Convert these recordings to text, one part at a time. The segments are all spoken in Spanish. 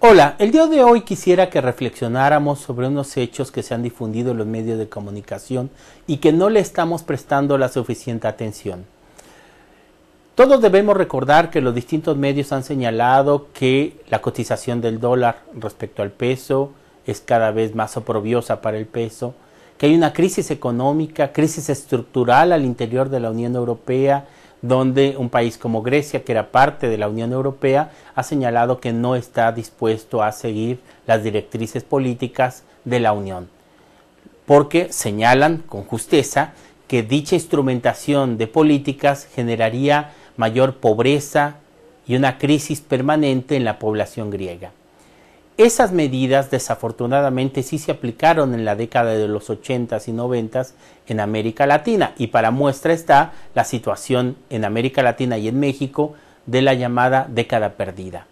Hola, el día de hoy quisiera que reflexionáramos sobre unos hechos que se han difundido en los medios de comunicación y que no le estamos prestando la suficiente atención. Todos debemos recordar que los distintos medios han señalado que la cotización del dólar respecto al peso es cada vez más oprobiosa para el peso, que hay una crisis económica, crisis estructural al interior de la Unión Europea, donde un país como Grecia, que era parte de la Unión Europea, ha señalado que no está dispuesto a seguir las directrices políticas de la Unión, porque señalan con justeza que dicha instrumentación de políticas generaría mayor pobreza y una crisis permanente en la población griega. Esas medidas desafortunadamente sí se aplicaron en la década de los 80s y 90s en América Latina y para muestra está la situación en América Latina y en México de la llamada década perdida.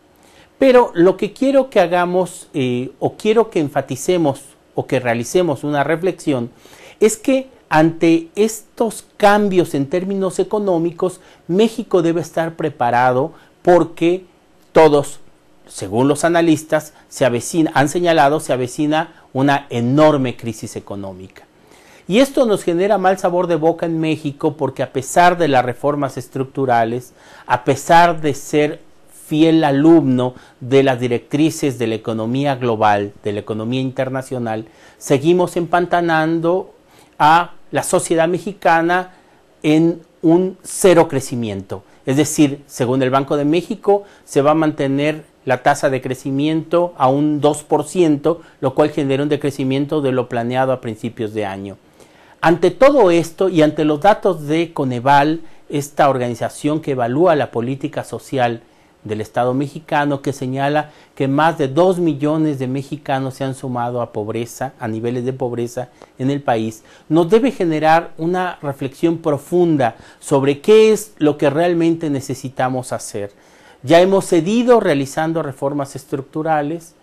Pero lo que quiero que hagamos eh, o quiero que enfaticemos o que realicemos una reflexión es que ante estos cambios en términos económicos México debe estar preparado porque todos según los analistas, se avecina, han señalado, se avecina una enorme crisis económica. Y esto nos genera mal sabor de boca en México porque a pesar de las reformas estructurales, a pesar de ser fiel alumno de las directrices de la economía global, de la economía internacional, seguimos empantanando a la sociedad mexicana en un cero crecimiento. Es decir, según el Banco de México, se va a mantener la tasa de crecimiento a un 2%, lo cual genera un decrecimiento de lo planeado a principios de año. Ante todo esto y ante los datos de Coneval, esta organización que evalúa la política social del Estado mexicano, que señala que más de 2 millones de mexicanos se han sumado a pobreza, a niveles de pobreza en el país, nos debe generar una reflexión profunda sobre qué es lo que realmente necesitamos hacer. Ya hemos cedido realizando reformas estructurales,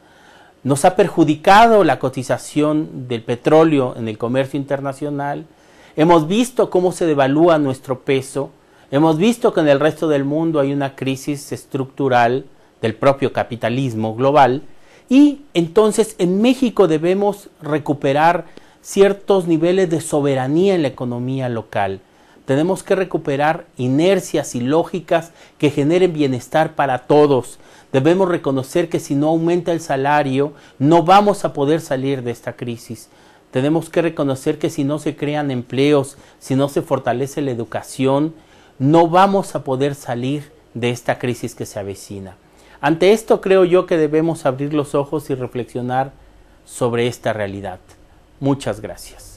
nos ha perjudicado la cotización del petróleo en el comercio internacional, hemos visto cómo se devalúa nuestro peso, hemos visto que en el resto del mundo hay una crisis estructural del propio capitalismo global y entonces en México debemos recuperar ciertos niveles de soberanía en la economía local. Tenemos que recuperar inercias y lógicas que generen bienestar para todos. Debemos reconocer que si no aumenta el salario, no vamos a poder salir de esta crisis. Tenemos que reconocer que si no se crean empleos, si no se fortalece la educación, no vamos a poder salir de esta crisis que se avecina. Ante esto creo yo que debemos abrir los ojos y reflexionar sobre esta realidad. Muchas gracias.